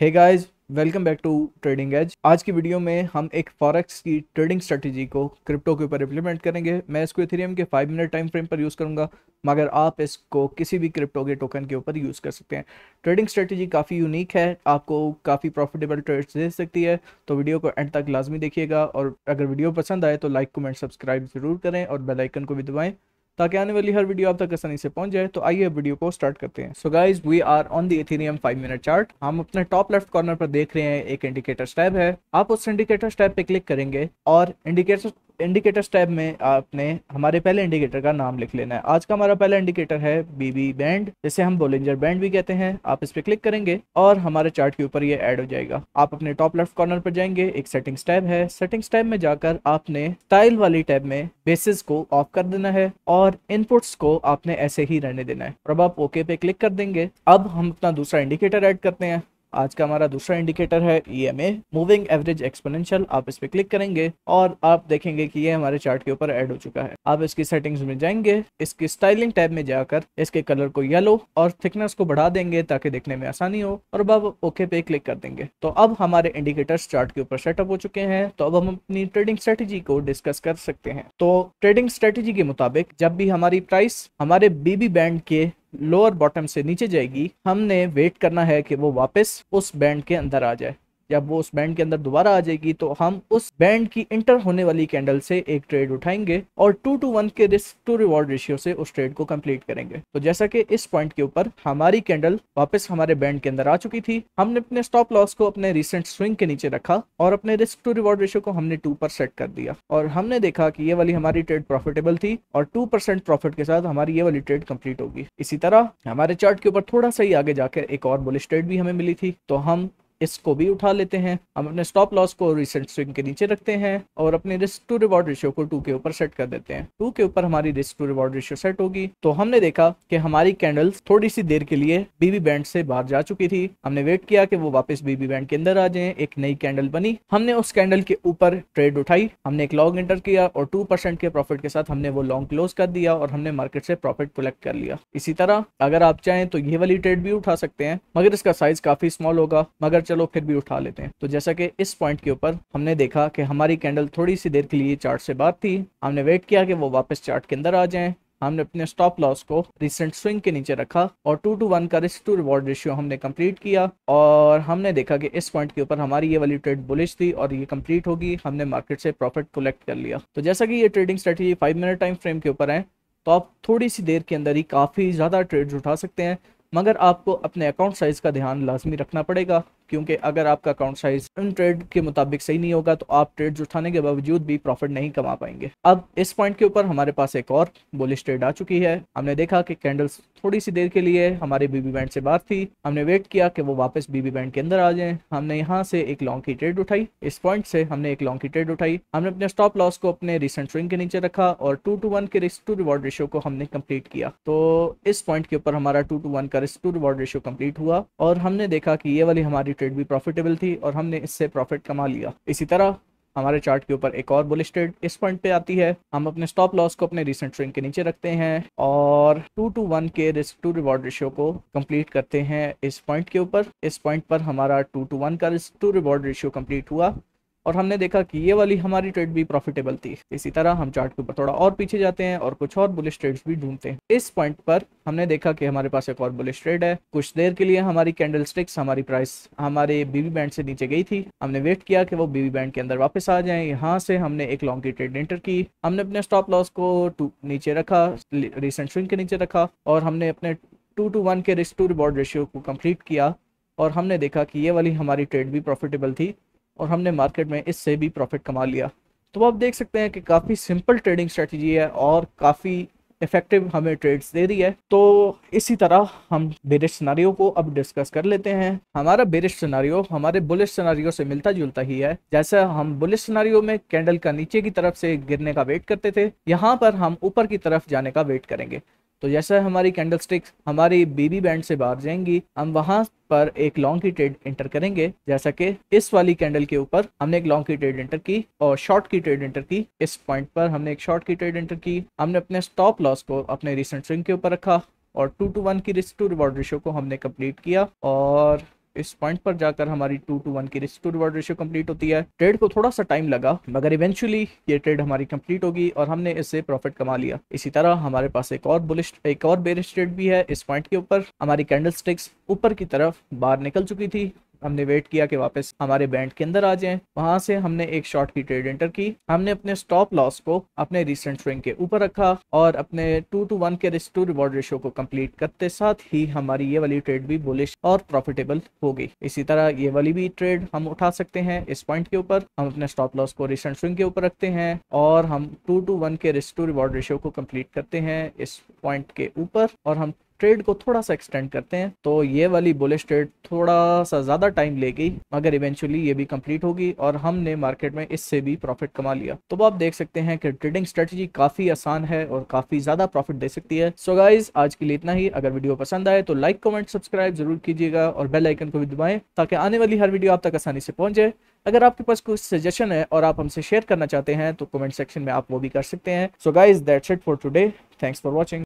hey guys welcome back to trading edge आज की video में हम एक फॉरेक्स की ट्रेडिंग स्ट्रेटजी को क्रिप्टो के ऊपर इम्प्लीमेंट करेंगे मैं इसको इथेरियम के फाइव मिनट टाइम फ्रेम पर यूज़ करूंगा मगर आप इसको किसी भी क्रिप्टो के टोकन के ऊपर यूज़ कर सकते हैं ट्रेडिंग स्ट्रेटजी काफ़ी यूनिक है आपको काफ़ी प्रॉफिटेबल ट्रेड्स दे सकती है तो वीडियो को एंड तक लाजमी देखिएगा और अगर वीडियो पसंद आए तो लाइक कमेंट सब्सक्राइब ज़रूर करें और बेलाइकन को भी दबाएँ ताकि आने वाली हर वीडियो आप तक आसानी से पहुंच जाए तो आइए वीडियो को स्टार्ट करते हैं so guys we are on the ethereum five minute chart हम अपने टॉप लेफ्ट कॉर्नर पर देख रहे हैं एक इंडिकेटर स्टैप है आप उस इंडिकेटर स्टैप पे क्लिक करेंगे और इंडिकेटर इंडिकेटर्स टैब में आपने हमारे पहले इंडिकेटर का नाम लिख लेना है आज का हमारा पहला इंडिकेटर है बीबी बैंड जिसे हम बोलेंजर बैंड भी कहते हैं आप इस पर क्लिक करेंगे और हमारे चार्ट के ऊपर ये ऐड हो जाएगा आप अपने टॉप लेफ्ट कॉर्नर पर जाएंगे एक सेटिंग्स टैब है सेटिंग्स टैब में जाकर आपने टाइल वाली टैब में बेसिस को ऑफ कर देना है और इनपुट्स को आपने ऐसे ही रहने देना है और अब आप ओके पे क्लिक कर देंगे अब हम अपना दूसरा इंडिकेटर एड करते हैं आज का हमारा दूसरा इंडिकेटर है E M A moving average exponential आप इस पर क्लिक करेंगे और आप देखेंगे कि ये हमारे चार्ट के ऊपर ऐड हो चुका है आप इसकी सेटिंग्स में जाएंगे इसकी स्टाइलिंग टैब में जाकर इसके कलर को येलो और थिकनेस को बढ़ा देंगे ताकि देखने में आसानी हो और अब ओके पे क्लिक कर देंगे तो अब हमारे इंडिकेटर्स चार्ट के ऊपर सेटअप हो चुके हैं तो अब हम अपनी ट्रेडिंग स्ट्रेटेजी को डिस्कस कर सकते हैं तो ट्रेडिंग स्ट्रेटेजी के मुताबिक जब भी हमारी प्राइस हमारे बीबी बैंड के लोअर बॉटम से नीचे जाएगी हमने वेट करना है कि वो वापस उस बैंड के अंदर आ जाए जब वो उस बैंड के अंदर दोबारा आ जाएगी तो हम उस बैंड की इंटर होने वाली कैंडल से एक ट्रेड उठाएंगे और टू टू वन के रिस्क टू रिवॉर्ड रेशियो से उस ट्रेड को कंप्लीट करेंगे तो जैसा कि इस पॉइंट के ऊपर हमारी कैंडल वापस हमारे बैंड के अंदर आ चुकी थी हमने अपने स्टॉप लॉस को अपने रिसेंट स्विंग के नीचे रखा और अपने रिस्क टू रिवॉर्ड रेशियो को हमने टू पर सेट कर दिया और हमने देखा कि ये वाली हमारी ट्रेड प्रॉफिटेबल थी और टू परसेंट प्रॉफिट के साथ हमारी ये वाली ट्रेड कंप्लीट होगी इसी तरह हमारे चार्ट के ऊपर थोड़ा सा ही आगे जाकर एक और बुलिश ट्रेड भी हमें मिली थी तो हम इसको भी उठा लेते हैं हम अपने स्टॉप लॉस को रिसेंट स्विंग के नीचे रखते हैं और अपने रिस्क टू रिवॉर्ड रेशियो को टू के ऊपर सेट कर देते हैं टू के ऊपर हमारी risk to reward ratio set होगी तो हमने देखा कि हमारी कैंडल्स थोड़ी सी देर के लिए बीबी बैंड से बाहर जा चुकी थी हमने वेट किया कि वो वापस बीबी बैंड के अंदर आ जाए एक नई कैंडल बनी हमने उस कैंडल के ऊपर ट्रेड उठाई हमने एक लॉन्ग एंटर किया और टू के प्रॉफिट के साथ हमने वो लॉन्ग क्लोज कर दिया और हमने मार्केट से प्रॉफिट कलेक्ट कर लिया इसी तरह अगर आप चाहें तो ये वाली ट्रेड भी उठा सकते हैं मगर इसका साइज काफी स्मॉल होगा मगर चलो फिर भी उठा लेते हैं तो जैसा कि इस पॉइंट के ऊपर हमने देखा कि हमारी कैंडल थोड़ी सी देर के लिए चार्ट से बात थी हमने वेट किया कि वो वापस चार्ट के अंदर आ जाए हमने अपने स्टॉप लॉस को रिसेंट स्विंग के नीचे रखा और टू टू वन का रिस्क टू रिवॉर्ड रेशियो हमने कंप्लीट किया और हमने देखा कि इस पॉइंट के ऊपर हमारी ये वाली ट्रेड बुलिश थी और ये कंप्लीट होगी हमने मार्केट से प्रॉफिट कलेक्ट कर लिया तो जैसा कि ये trading strategy five minute time frame के ऊपर है तो आप थोड़ी सी देर के अंदर ही काफ़ी ज़्यादा ट्रेड उठा सकते हैं मगर आपको अपने अकाउंट साइज़ का ध्यान लाजमी रखना पड़ेगा क्योंकि अगर आपका अकाउंट साइज इन ट्रेड के मुताबिक सही नहीं होगा तो आप ट्रेड उठाने के बावजूद भी प्रॉफिट नहीं कमा पाएंगे अब इस पॉइंट के ऊपर हमारे पास एक और बोलिश ट्रेड आ चुकी है हमने देखा कि कैंडल्स थोड़ी सी देर के लिए हमारे बीबी बैंड से बाहर थी हमने वेट किया कि वो वापस बीबी बैंड के अंदर आ जाए हमने यहाँ से एक लॉन्ग की ट्रेड उठाई इस पॉइंट से हमने एक लॉन्ग की ट्रेड उठाई हमने अपने स्टॉप लॉस को अपने रिसेंट स्विंग के नीचे रखा और टू टू वन के रिस्क टू रिवॉर्ड रेशियो को हमने कम्प्लीट किया तो इस पॉइंट के ऊपर हमारा टू टू वन का risk to reward ratio complete हुआ और हमने देखा कि ये वाली हमारी ट्रेड भी प्रॉफिटेबल थी और हमने इससे प्रॉफिट कमा लिया इसी तरह हमारे चार्ट के ऊपर एक और बुलिश ट्रेड इस पॉइंट पे आती है हम अपने स्टॉप लॉस को अपने रिसेंट ट्रेंड के नीचे रखते हैं और टू टू वन के रिस्क टू रिवॉर्ड रेशियो को कंप्लीट करते हैं इस पॉइंट के ऊपर इस पॉइंट पर हमारा टू टू वन का risk to reward ratio complete हुआ और हमने देखा कि ये वाली हमारी ट्रेड भी प्रॉफिटेबल थी इसी तरह हम चार्ट के ऊपर थोड़ा और पीछे जाते हैं और कुछ और बुलिश ट्रेड्स भी ढूंढते हैं इस पॉइंट पर हमने देखा कि हमारे पास एक और बुलिश ट्रेड है कुछ देर के लिए हमारी कैंडल स्टिक्स हमारी प्राइस हमारे बीबी बैंड से नीचे गई थी हमने वेट किया कि वो बीवी बैंड के अंदर वापस आ जाए यहाँ से हमने एक लॉन्ग की ट्रेड एंटर की हमने अपने स्टॉप लॉस को नीचे रखा रिसेंट स्विंग के नीचे रखा और हमने अपने टू टू वन के रिस्क टू रिबॉर्ड रेशियो को कम्प्लीट किया और हमने देखा कि ये वाली हमारी ट्रेड भी प्रॉफिटेबल थी और हमने मार्केट में इससे भी प्रॉफिट कमा लिया तो आप देख सकते हैं कि काफ़ी सिंपल ट्रेडिंग स्ट्रेटजी है और काफ़ी इफेक्टिव हमें ट्रेड्स दे रही है तो इसी तरह हम बेरिश सिनारियों को अब डिस्कस कर लेते हैं हमारा बेरिश सिनारियों हमारे बुलिश सिनारियों से मिलता जुलता ही है जैसा हम बुलिश सिनारियों में कैंडल का नीचे की तरफ से गिरने का वेट करते थे यहाँ पर हम ऊपर की तरफ जाने का वेट करेंगे तो जैसा हमारी कैंडल स्टिक्स हमारी बीबी बैंड से बाहर जाएंगी हम वहां पर एक लॉन्ग की ट्रेड एंटर करेंगे जैसा कि इस वाली कैंडल के ऊपर हमने एक लॉन्ग की ट्रेड एंटर की और शॉर्ट की ट्रेड एंटर की इस पॉइंट पर हमने एक शॉर्ट की ट्रेड एंटर की हमने अपने स्टॉप लॉस को अपने रिसेंट स्विंग के ऊपर रखा और टू टू वन की रिस्क टू रिवॉर्ड रिशो को हमने कंप्लीट किया और इस पॉइंट पर जाकर हमारी टू टू वन की risk to reward ratio complete होती है ट्रेड को थोड़ा सा टाइम लगा मगर इवेंचुअली ये ट्रेड हमारी कंप्लीट होगी और हमने इससे प्रॉफिट कमा लिया इसी तरह हमारे पास एक और बुलिश एक और बेरिस्ट ट्रेड भी है इस पॉइंट के ऊपर हमारी कैंडल ऊपर की तरफ बाहर निकल चुकी थी हमने वेट किया कि वापस हमारे बैंड के अंदर आ जाए वहां से हमने एक शॉर्ट की ट्रेड एंटर की हमने अपने स्टॉप लॉस को अपने रिसेंट स्विंग के ऊपर रखा और अपने टू टू वन के रिस्क टू रिवॉर्ड रेशो को कंप्लीट करते साथ ही हमारी ये वाली ट्रेड भी बुलिश और प्रॉफिटेबल हो गई इसी तरह ये वाली भी ट्रेड हम उठा सकते हैं इस पॉइंट के ऊपर हम अपने स्टॉप लॉस को रिसेंट स्विंग के ऊपर रखते हैं और हम टू टू वन के रिस्क टू रिवॉर्ड रेशो को कम्प्लीट करते हैं इस पॉइंट के ऊपर और हम ट्रेड को थोड़ा सा एक्सटेंड करते हैं तो ये वाली बुलिश ट्रेड थोड़ा सा ज़्यादा टाइम ले गई मगर इवेंचुअली ये भी कंप्लीट होगी और हमने मार्केट में इससे भी प्रॉफिट कमा लिया तो आप देख सकते हैं कि ट्रेडिंग स्ट्रेटजी काफ़ी आसान है और काफ़ी ज़्यादा प्रॉफिट दे सकती है सो गाइज आज के लिए इतना ही अगर वीडियो पसंद आए तो लाइक कमेंट सब्सक्राइब जरूर कीजिएगा और बेल को भी दबाएं ताकि आने वाली हर वीडियो आप तक आसानी से पहुंचे अगर आपके पास कुछ सजेशन है और आप हमसे शेयर करना चाहते हैं तो कमेंट सेक्शन में आप वो भी कर सकते हैं so guys that's it for today thanks for watching